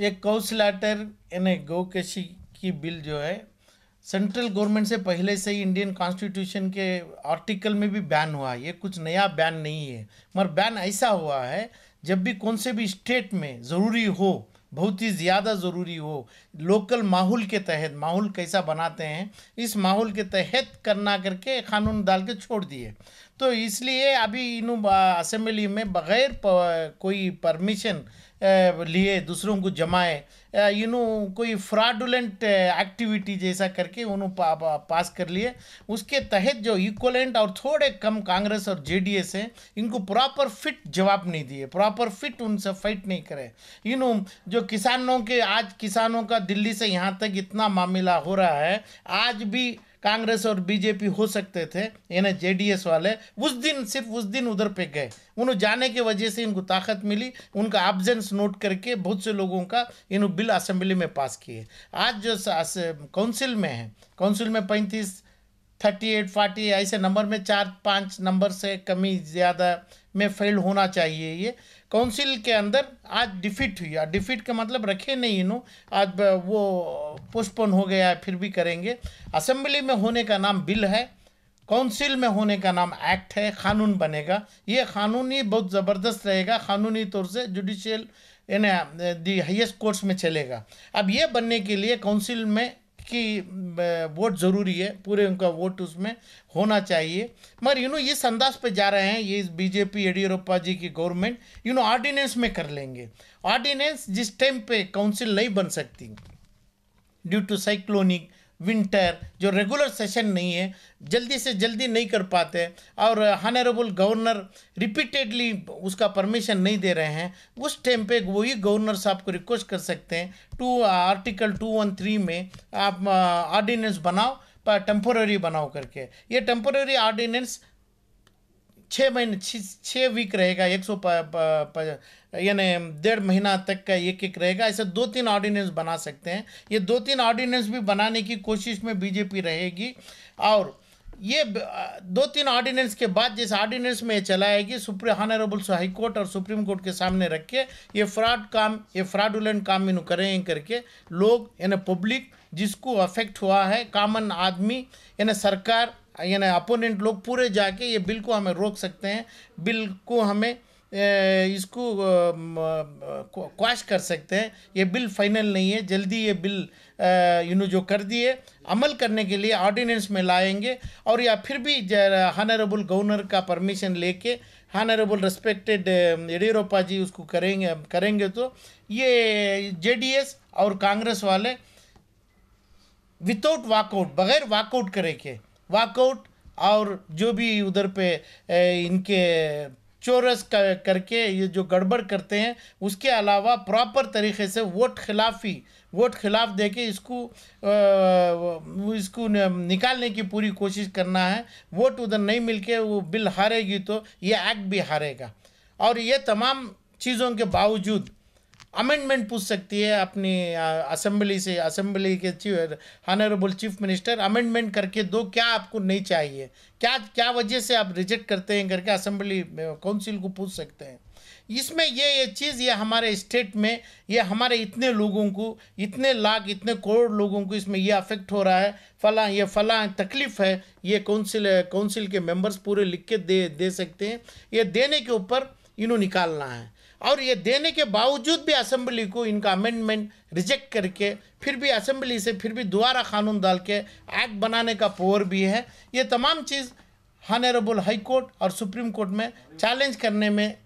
ये कौशलाटर यानी कैशी की बिल जो है सेंट्रल गवर्नमेंट से पहले से ही इंडियन कॉन्स्टिट्यूशन के आर्टिकल में भी बैन हुआ है ये कुछ नया बैन नहीं है मगर बैन ऐसा हुआ है जब भी कौन से भी स्टेट में ज़रूरी हो बहुत ही ज़्यादा ज़रूरी हो लोकल माहौल के तहत माहौल कैसा बनाते हैं इस माहौल के तहत करना करके कानून डाल के छोड़ दिए तो इसलिए अभी इन असेंबली में बग़ैर कोई परमिशन लिए दूसरों को जमाए यू नो कोई फ्रॉडुलेंट एक्टिविटी जैसा करके उन्होंने पा, पा, पास कर लिए उसके तहत जो इक्वलेंट और थोड़े कम कांग्रेस और जेडीएस हैं इनको प्रॉपर फिट जवाब नहीं दिए प्रॉपर फिट उनसे फाइट नहीं करे यू नो जो किसानों के आज किसानों का दिल्ली से यहाँ तक इतना मामला हो रहा है आज भी कांग्रेस और बीजेपी हो सकते थे यानी जेडीएस वाले उस दिन सिर्फ उस दिन उधर पे गए उन्होंने जाने की वजह से इनको ताकत मिली उनका एब्जेंस नोट करके बहुत से लोगों का इन बिल असेंबली में पास किए आज जो काउंसिल में है काउंसिल में पैंतीस थर्टी एट फोर्टी ऐसे नंबर में चार पाँच नंबर से कमी ज़्यादा में फेल होना चाहिए ये काउंसिल के अंदर आज डिफिट हुई और डिफिट का मतलब रखे नहीं इन्हों आज वो पोस्टपोन हो गया है फिर भी करेंगे असेंबली में होने का नाम बिल है काउंसिल में होने का नाम एक्ट है कानून बनेगा ये कानूनी बहुत ज़बरदस्त रहेगा कानूनी तौर से जुडिशियल यानी दी हाइस्ट कोर्ट्स में चलेगा अब ये बनने के लिए काउंसिल में की वोट ज़रूरी है पूरे उनका वोट उसमें होना चाहिए मगर यू नो इस अंदाज पे जा रहे हैं ये बीजेपी येडियुरप्पा जी की गवर्नमेंट यू नो ऑर्डिनेंस में कर लेंगे ऑर्डिनेंस जिस टाइम पे काउंसिल नहीं बन सकती ड्यू टू साइक्लोनिक विंटर जो रेगुलर सेशन नहीं है जल्दी से जल्दी नहीं कर पाते और हनरेबल गवर्नर रिपीटेडली उसका परमिशन नहीं दे रहे हैं उस टाइम पे वही गवर्नर साहब को रिक्वेस्ट कर सकते हैं to article two one three में आप ऑर्डिनेंस uh, बनाओ टेम्पोररी बनाओ करके ये टेम्पोररी ऑर्डिनेंस छः महीने छः वीक रहेगा एक सौ यानी डेढ़ महीना तक का एक एक रहेगा ऐसे दो तीन ऑर्डिनेंस बना सकते हैं ये दो तीन ऑर्डिनेंस भी बनाने की कोशिश में बीजेपी रहेगी और ये दो तीन ऑर्डिनेंस के बाद जिस ऑर्डिनेंस में चलाएगी सुप्रीम हॉनरेबल हाई कोर्ट और सुप्रीम कोर्ट के सामने रख के ये फ्रॉड काम ये फ्रॉडुलेंट काम इन करें करके लोग यानी पब्लिक जिसको अफेक्ट हुआ है कॉमन आदमी यानी सरकार यानी अपोनेंट लोग पूरे जाके ये बिल को हमें रोक सकते हैं बिल को हमें इसको क्वाश कर सकते हैं ये बिल फाइनल नहीं है जल्दी ये बिल यूनो जो कर दिए अमल करने के लिए ऑर्डिनेंस में लाएंगे और या फिर भी हानरेबल गवर्नर का परमिशन लेके हानरेबल रेस्पेक्टेड येडियप्पा जी उसको करेंगे करेंगे तो ये जेडीएस और कांग्रेस वाले विदाउट वाकआउट बगैर वाकआउट करे के वाकआउट और जो भी उधर पे इनके चोरस कर, करके ये जो गड़बड़ करते हैं उसके अलावा प्रॉपर तरीके से वोट खिलाफी वोट खिलाफ दे के इसको आ, इसको निकालने की पूरी कोशिश करना है वोट उधर नहीं मिल के वो बिल हारेगी तो ये एक्ट भी हारेगा और ये तमाम चीज़ों के बावजूद अमेंडमेंट पूछ सकती है अपनी असेंबली से असेंबली के chief honourable chief minister amendment करके दो क्या आपको नहीं चाहिए क्या क्या वजह से आप रिजेक्ट करते हैं करके असेंबली काउंसिल को पूछ सकते हैं इसमें ये ये चीज़ ये हमारे स्टेट में ये हमारे इतने लोगों को इतने लाख इतने करोड़ लोगों को इसमें ये अफेक्ट हो रहा है फला ये फला तकलीफ़ है ये काउंसिल काउंसिल के मेंबर्स पूरे लिख के दे दे सकते हैं ये देने के ऊपर इन्हों निकालना है और ये देने के बावजूद भी असेंबली को इनका अमेंडमेंट रिजेक्ट करके फिर भी असेंबली से फिर भी दोबारा कानून डाल के एक्ट बनाने का पोर भी है ये तमाम चीज़ हानरेबल हाई कोर्ट और सुप्रीम कोर्ट में चैलेंज करने में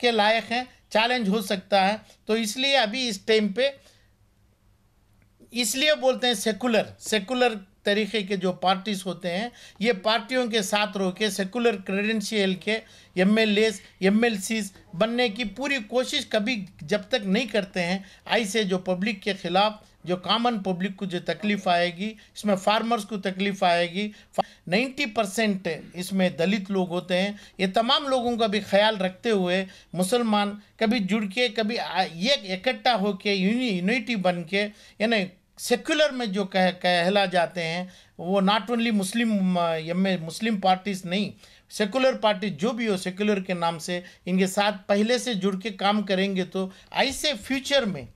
के लायक हैं चैलेंज हो सकता है तो इसलिए अभी इस टाइम पे इसलिए बोलते हैं सेकुलर सेकुलर तरीके के जो पार्टीज होते हैं ये पार्टियों के साथ रो के सेकुलर क्रेडेंशियल के M L S M L Cs बनने की पूरी कोशिश कभी जब तक नहीं करते हैं ऐसे जो पब्लिक के खिलाफ जो कॉमन पब्लिक को जो तकलीफ आएगी इसमें फार्मर्स को तकलीफ आएगी 90 परसेंट इसमें दलित लोग होते हैं ये तमाम लोगों का भी ख्याल रखते हुए मुसलमान कभी जुड़ के कभी ये इकट्ठा होके यूनिटी बन के यानी सेक्युलर में जो कह कहला जाते हैं वो नॉट ओनली मुस्लिम में मुस्लिम पार्टीज नहीं सेकुलर पार्टी जो भी हो सेकुलर के नाम से इनके साथ पहले से जुड़ के काम करेंगे तो ऐसे फ्यूचर में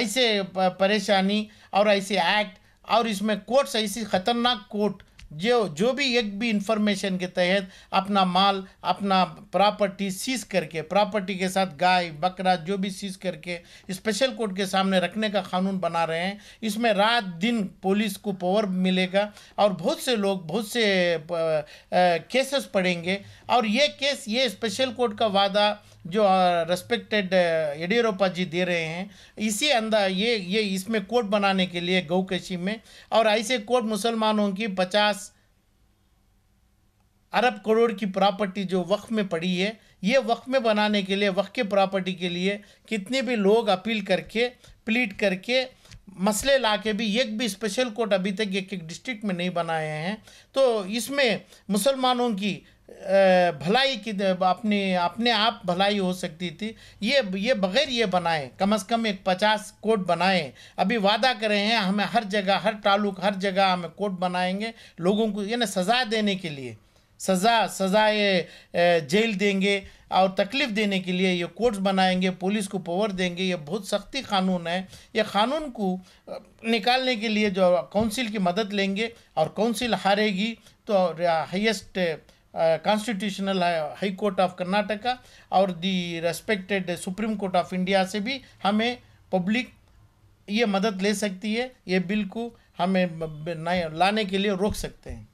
ऐसे परेशानी और ऐसे एक्ट और इसमें कोर्ट्स ऐसी ख़तरनाक कोर्ट जो जो भी एक भी इंफॉर्मेशन के तहत अपना माल अपना प्रॉपर्टी सीज करके प्रॉपर्टी के साथ गाय बकरा जो भी सीज करके स्पेशल कोर्ट के सामने रखने का कानून बना रहे हैं इसमें रात दिन पुलिस को पावर मिलेगा और बहुत से लोग बहुत से केसेस पड़ेंगे और ये केस ये स्पेशल कोर्ट का वादा जो रेस्पेक्टेड येडियुरप्पा जी दे रहे हैं इसी अंदर ये ये इसमें कोर्ट बनाने के लिए गौकशी में और ऐसे कोर्ट मुसलमानों की पचास अरब करोड़ की प्रॉपर्टी जो वक्फ में पड़ी है ये वक्फ में बनाने के लिए वक्फ के प्रॉपर्टी के लिए कितने भी लोग अपील करके प्लीट करके मसले ला के भी एक भी स्पेशल कोर्ट अभी तक एक एक डिस्ट्रिक्ट में नहीं बनाए हैं तो इसमें मुसलमानों की भलाई की अपने अपने आप भलाई हो सकती थी ये ये बगैर ये बनाएं कम से कम एक पचास कोट बनाएं अभी वादा कर रहे हैं हमें हर जगह हर तालुक हर जगह हमें कोट बनाएंगे लोगों को यानी सज़ा देने के लिए सज़ा सज़ाए जेल देंगे और तकलीफ़ देने के लिए ये कोर्ट्स बनाएंगे पुलिस को पावर देंगे ये बहुत सख्ती कानून है ये कानून को निकालने के लिए जो काउंसिल की मदद लेंगे और काउंसिल हारेगी तो highest constitutional high court of Karnataka और the respected supreme court of India से भी हमें पब्लिक ये मदद ले सकती है ये बिल को हमें लाने के लिए रोक सकते हैं